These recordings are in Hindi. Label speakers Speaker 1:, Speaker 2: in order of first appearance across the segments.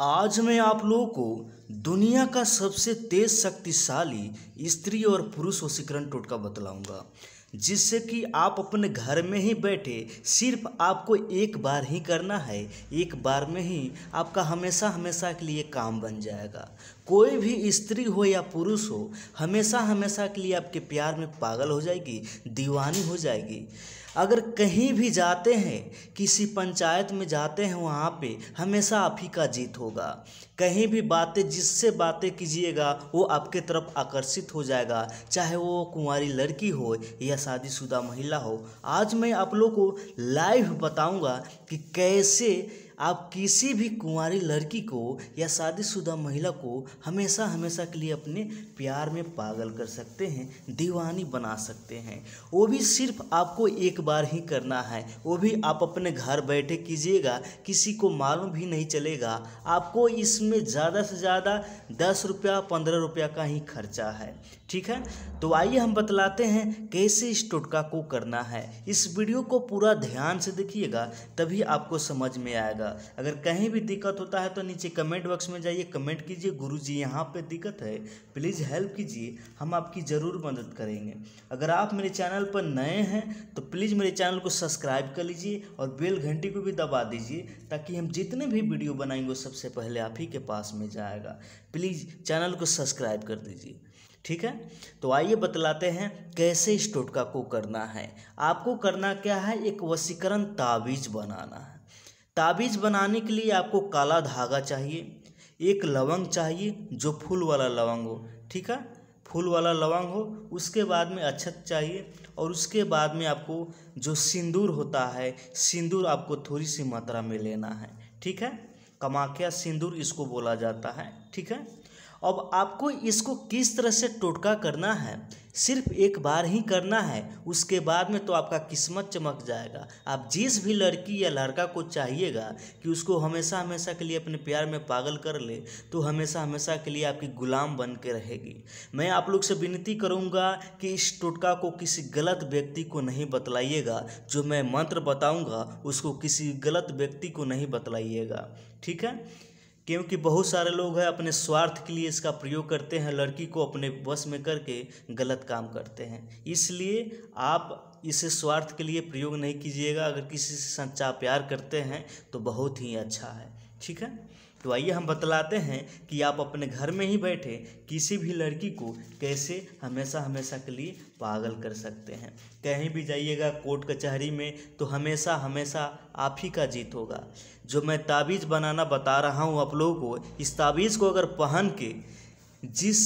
Speaker 1: आज मैं आप लोगों को दुनिया का सबसे तेज शक्तिशाली स्त्री और पुरुष वशीकरण टोटका बतलाऊंगा जिससे कि आप अपने घर में ही बैठे सिर्फ आपको एक बार ही करना है एक बार में ही आपका हमेशा हमेशा के लिए काम बन जाएगा कोई भी स्त्री हो या पुरुष हो हमेशा हमेशा के लिए आपके प्यार में पागल हो जाएगी दीवानी हो जाएगी अगर कहीं भी जाते हैं किसी पंचायत में जाते हैं वहाँ पे हमेशा आप ही का जीत होगा कहीं भी बातें जिससे बातें कीजिएगा वो आपके तरफ आकर्षित हो जाएगा चाहे वो कुंवारी लड़की हो या शादीशुदा महिला हो आज मैं आप लोग को लाइव बताऊँगा कि कैसे आप किसी भी कुंवारी लड़की को या शादीशुदा महिला को हमेशा हमेशा के लिए अपने प्यार में पागल कर सकते हैं दीवानी बना सकते हैं वो भी सिर्फ आपको एक बार ही करना है वो भी आप अपने घर बैठे कीजिएगा किसी को मालूम भी नहीं चलेगा आपको इसमें ज़्यादा से ज़्यादा दस रुपया पंद्रह रुपया का ही खर्चा है ठीक है तो आइए हम बतलाते हैं कैसे इस टोटका को करना है इस वीडियो को पूरा ध्यान से देखिएगा तभी आपको समझ में आएगा अगर कहीं भी दिक्कत होता है तो नीचे कमेंट बॉक्स में जाइए कमेंट कीजिए गुरु जी यहाँ पर दिक्कत है प्लीज़ हेल्प कीजिए हम आपकी ज़रूर मदद करेंगे अगर आप मेरे चैनल पर नए हैं तो प्लीज़ मेरे चैनल को सब्सक्राइब कर लीजिए और बेल घंटी को भी दबा दीजिए ताकि हम जितने भी वीडियो बनाएंगे सबसे पहले आप ही के पास में जाएगा प्लीज़ चैनल को सब्सक्राइब कर दीजिए ठीक है तो आइए बतलाते हैं कैसे इस टोटका को करना है आपको करना क्या है एक वसीकरण ताबीज बनाना है ताबीज बनाने के लिए आपको काला धागा चाहिए एक लवंग चाहिए जो फूल वाला लवंग हो ठीक है फूल वाला लवंग हो उसके बाद में अक्षत चाहिए और उसके बाद में आपको जो सिंदूर होता है सिंदूर आपको थोड़ी सी मात्रा में लेना है ठीक है कमाख्या सिंदूर इसको बोला जाता है ठीक है अब आपको इसको किस तरह से टोटका करना है सिर्फ एक बार ही करना है उसके बाद में तो आपका किस्मत चमक जाएगा आप जिस भी लड़की या लड़का को चाहिएगा कि उसको हमेशा हमेशा के लिए अपने प्यार में पागल कर ले तो हमेशा हमेशा के लिए आपकी गुलाम बन के रहेगी मैं आप लोग से विनती करूँगा कि इस टोटका को किसी गलत व्यक्ति को नहीं बतलाइएगा जो मैं मंत्र बताऊँगा उसको किसी गलत व्यक्ति को नहीं बतलाइएगा ठीक है क्योंकि बहुत सारे लोग हैं अपने स्वार्थ के लिए इसका प्रयोग करते हैं लड़की को अपने बस में करके गलत काम करते हैं इसलिए आप इसे स्वार्थ के लिए प्रयोग नहीं कीजिएगा अगर किसी से सच्चा प्यार करते हैं तो बहुत ही अच्छा है ठीक है तो आइए हम बतलाते हैं कि आप अपने घर में ही बैठे किसी भी लड़की को कैसे हमेशा हमेशा के लिए पागल कर सकते हैं कहीं भी जाइएगा कोर्ट कचहरी में तो हमेशा हमेशा आप ही का जीत होगा जो मैं ताबीज़ बनाना बता रहा हूँ आप लोगों को इस ताबीज़ को अगर पहन के जिस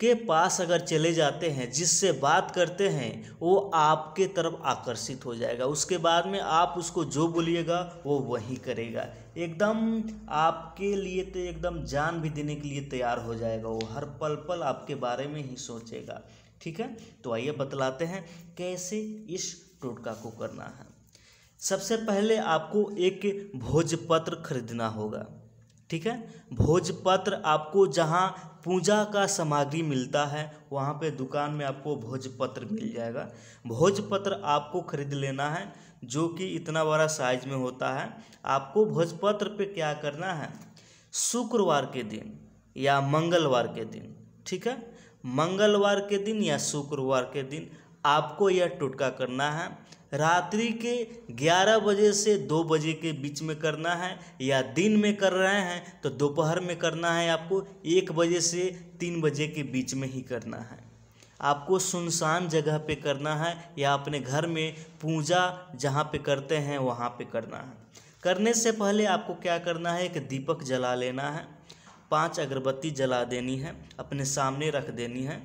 Speaker 1: के पास अगर चले जाते हैं जिससे बात करते हैं वो आपके तरफ आकर्षित हो जाएगा उसके बाद में आप उसको जो बोलिएगा वो वही करेगा एकदम आपके लिए तो एकदम जान भी देने के लिए तैयार हो जाएगा वो हर पल पल आपके बारे में ही सोचेगा ठीक है तो आइए बतलाते हैं कैसे इस टोटका को करना है सबसे पहले आपको एक भोजपत्र खरीदना होगा ठीक है भोजपत्र आपको जहाँ पूजा का सामग्री मिलता है वहाँ पे दुकान में आपको भोजपत्र मिल जाएगा भोजपत्र आपको खरीद लेना है जो कि इतना बड़ा साइज में होता है आपको भोजपत्र पे क्या करना है शुक्रवार के दिन या मंगलवार के दिन ठीक है मंगलवार के दिन या शुक्रवार के दिन आपको यह टोटका करना है रात्रि के 11 बजे से 2 बजे के बीच में करना है या दिन में कर रहे हैं तो दोपहर में करना है आपको एक बजे से तीन बजे के बीच में ही करना है आपको सुनसान जगह पे करना है या अपने घर में पूजा जहाँ पे करते हैं वहाँ पे करना है करने से पहले आपको क्या करना है एक दीपक जला लेना है पांच अगरबत्ती जला देनी है अपने सामने रख देनी है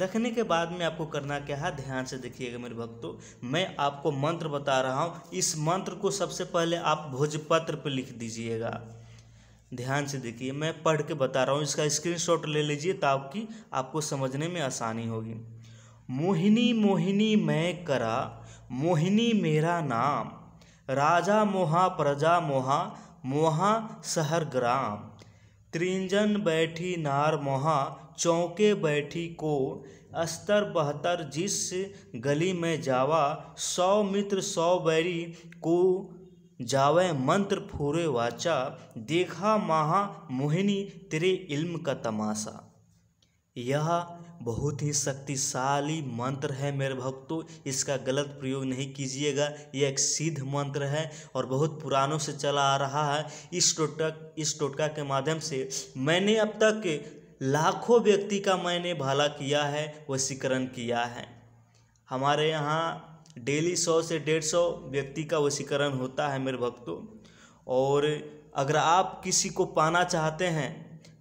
Speaker 1: रखने के बाद में आपको करना क्या है ध्यान से देखिएगा मेरे भक्तों मैं आपको मंत्र बता रहा हूँ इस मंत्र को सबसे पहले आप भोजपत्र पर लिख दीजिएगा ध्यान से देखिए मैं पढ़ के बता रहा हूँ इसका स्क्रीनशॉट ले लीजिए ताकि आपको समझने में आसानी होगी मोहिनी मोहिनी मैं करा मोहिनी मेरा नाम राजा मोहा प्रजा मोहा मोहा शहर ग्राम त्रिंजन बैठी नार मोहा चौके बैठी को अस्तर बहतर जिस गली में जावा सौ मित्र सौ बैरी को जावे मंत्र फूरे वाचा देखा महा मोहिनी तेरे इल्म का तमाशा यह बहुत ही शक्तिशाली मंत्र है मेरे भक्तों इसका गलत प्रयोग नहीं कीजिएगा यह एक सिद्ध मंत्र है और बहुत पुरानों से चला आ रहा है इस टोटक इस टोटका के माध्यम से मैंने अब तक लाखों व्यक्ति का मैंने भला किया है वसीकरण किया है हमारे यहाँ डेली सौ से डेढ़ सौ व्यक्ति का वसीकरण होता है मेरे भक्तों और अगर आप किसी को पाना चाहते हैं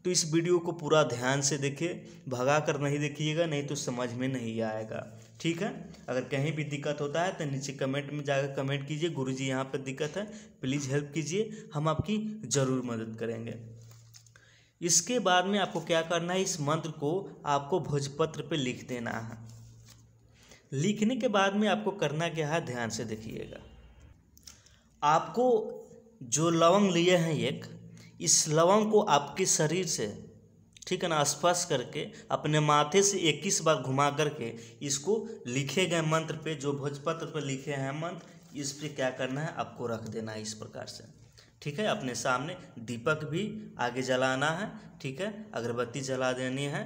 Speaker 1: तो इस वीडियो को पूरा ध्यान से देखिए भगा कर नहीं देखिएगा नहीं तो समझ में नहीं आएगा ठीक है अगर कहीं भी दिक्कत होता है तो नीचे कमेंट में जाकर कमेंट कीजिए गुरुजी यहाँ पर दिक्कत है प्लीज़ हेल्प कीजिए हम आपकी ज़रूर मदद करेंगे इसके बाद में आपको क्या करना है इस मंत्र को आपको भोजपत्र पे लिख देना है लिखने के बाद में आपको करना क्या है ध्यान से देखिएगा आपको जो लवंग लिए हैं एक इस लवंग को आपके शरीर से ठीक है ना स्पर्श करके अपने माथे से इक्कीस बार घुमा करके इसको लिखे गए मंत्र पे जो भोजपत्र पे लिखे हैं मंत्र इस पे क्या करना है आपको रख देना है इस प्रकार से ठीक है अपने सामने दीपक भी आगे जलाना है ठीक है अगरबत्ती जला देनी है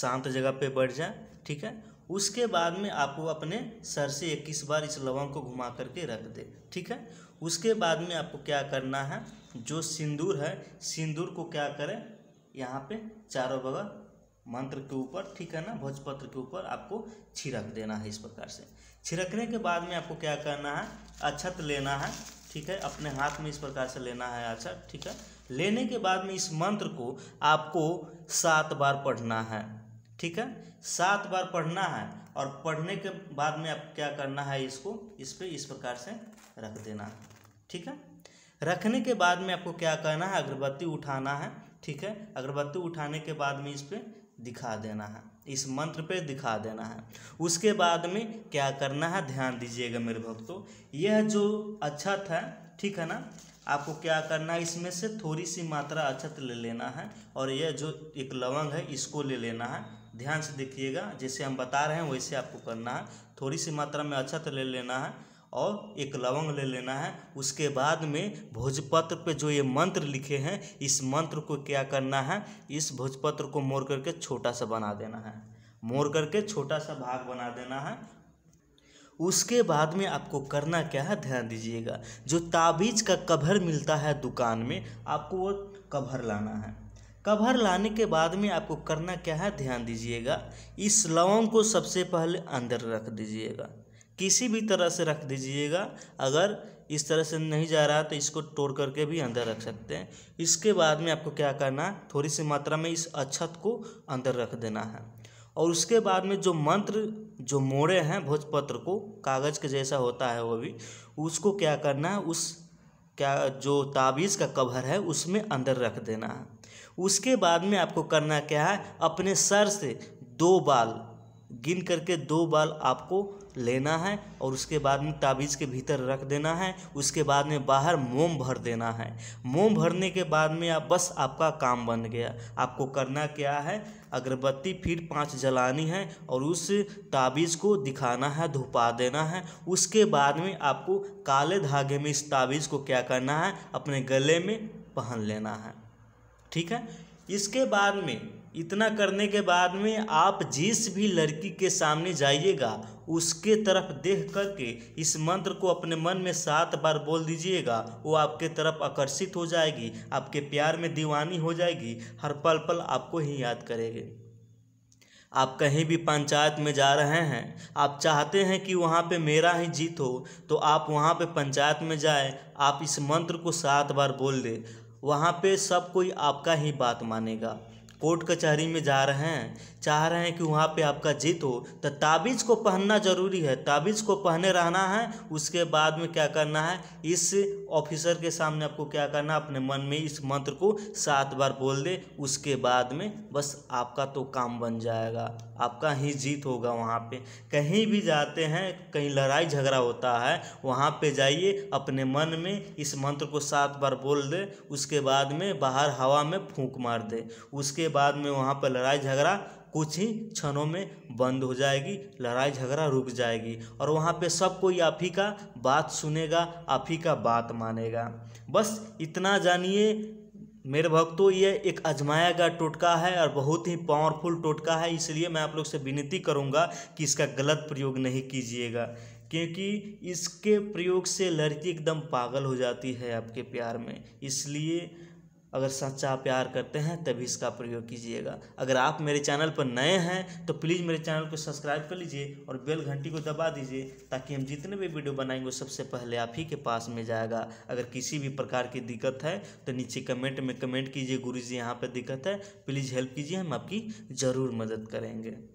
Speaker 1: शांत जगह पे बैठ जाए ठीक है उसके बाद में आपको अपने सर से इक्कीस बार इस लवंग को घुमा करके रख दे ठीक है उसके बाद में आपको क्या करना है जो सिंदूर है सिंदूर को क्या करें यहाँ पे चारों बगल मंत्र के ऊपर ठीक है ना भोजपत्र के ऊपर आपको छिड़क देना है इस प्रकार से छिड़कने के बाद में आपको क्या करना है अक्षत लेना है ठीक है अपने हाथ में इस प्रकार से लेना है अक्षत ठीक है लेने के बाद में इस मंत्र को आपको सात बार पढ़ना है ठीक है सात बार पढ़ना है और पढ़ने के बाद में आप क्या करना है इसको इस पर इस प्रकार से रख देना है ठीक है रखने के बाद में आपको क्या करना है अगरबत्ती उठाना है ठीक है अगरबत्ती उठाने के बाद में इस पर दिखा देना है इस मंत्र पे दिखा देना है उसके बाद में क्या करना है ध्यान दीजिएगा मेरे भक्तों यह जो अक्षत है ठीक है ना आपको क्या करना है इसमें से थोड़ी सी मात्रा अक्षत ले लेना है और यह जो एक लवंग है इसको ले लेना है ध्यान से देखिएगा जैसे हम बता रहे हैं वैसे आपको करना है थोड़ी सी मात्रा में अक्षत ले लेना है और एक लवंग ले लेना है उसके बाद में भोजपत्र पे जो ये मंत्र लिखे हैं इस मंत्र को क्या करना है इस भोजपत्र को मोड़ करके छोटा सा बना देना है मोड़ करके छोटा सा भाग बना देना है उसके बाद में आपको करना क्या है ध्यान दीजिएगा जो ताबीज का कभर मिलता है दुकान में आपको वो कभर लाना है कभर लाने के बाद में आपको करना क्या है ध्यान दीजिएगा इस लवंग को सबसे पहले अंदर रख दीजिएगा किसी भी तरह से रख दीजिएगा अगर इस तरह से नहीं जा रहा तो इसको तोड़ करके भी अंदर रख सकते हैं इसके बाद में आपको क्या करना है थोड़ी सी मात्रा में इस अक्षत को अंदर रख देना है और उसके बाद में जो मंत्र जो मोड़े हैं भोजपत्र को कागज़ के जैसा होता है वो भी उसको क्या करना है उस क्या जो ताबीज़ का कवर है उसमें अंदर रख देना है उसके बाद में आपको करना क्या है अपने सर से दो बाल गिन करके दो बाल आपको लेना है और उसके बाद में ताबीज़ के भीतर रख देना है उसके बाद में बाहर मोम भर देना है मोम भरने के बाद में आप बस आपका काम बन गया आपको करना क्या है अगरबत्ती फिर पांच जलानी है और उस ताबीज़ को दिखाना है धुपा देना है उसके बाद में आपको काले धागे में इस ताबीज़ को क्या करना है अपने गले में पहन लेना है ठीक है इसके बाद में इतना करने के बाद में आप जिस भी लड़की के सामने जाइएगा उसके तरफ देख करके इस मंत्र को अपने मन में सात बार बोल दीजिएगा वो आपके तरफ आकर्षित हो जाएगी आपके प्यार में दीवानी हो जाएगी हर पल पल आपको ही याद करेगी आप कहीं भी पंचायत में जा रहे हैं आप चाहते हैं कि वहाँ पे मेरा ही जीत हो तो आप वहाँ पे पंचायत में जाए आप इस मंत्र को सात बार बोल दें वहाँ पे सब कोई आपका ही बात मानेगा कोर्ट कचहरी में जा रहे हैं चाह रहे हैं कि वहाँ पे आपका जीत हो तो ताबीज़ को पहनना ज़रूरी है ताबीज़ को पहने रहना है उसके बाद में क्या करना है इस ऑफिसर के सामने आपको क्या करना अपने मन में इस मंत्र को सात बार बोल दे उसके बाद में बस आपका तो काम बन जाएगा आपका ही जीत होगा वहाँ पे कहीं भी जाते हैं कहीं लड़ाई झगड़ा होता है वहाँ पे जाइए अपने मन में इस मंत्र को सात बार बोल दे उसके बाद में बाहर हवा में फूंक मार दे उसके बाद में वहाँ पर लड़ाई झगड़ा कुछ ही क्षणों में बंद हो जाएगी लड़ाई झगड़ा रुक जाएगी और वहाँ पे सब कोई आप ही का बात सुनेगा आप ही का बात मानेगा बस इतना जानिए मेरे भक्तों तो ये एक अजमाया गया टोटका है और बहुत ही पावरफुल टोटका है इसलिए मैं आप लोग से विनती करूँगा कि इसका गलत प्रयोग नहीं कीजिएगा क्योंकि इसके प्रयोग से लड़की एकदम पागल हो जाती है आपके प्यार में इसलिए अगर सच्चा प्यार करते हैं तभी इसका प्रयोग कीजिएगा अगर आप मेरे चैनल पर नए हैं तो प्लीज़ मेरे चैनल को सब्सक्राइब कर लीजिए और बेल घंटी को दबा दीजिए ताकि हम जितने भी वीडियो बनाएंगे सबसे पहले आप ही के पास में जाएगा अगर किसी भी प्रकार की दिक्कत है तो नीचे कमेंट में कमेंट कीजिए गुरु जी यहाँ पर दिक्कत है प्लीज़ हेल्प कीजिए हम आपकी ज़रूर मदद करेंगे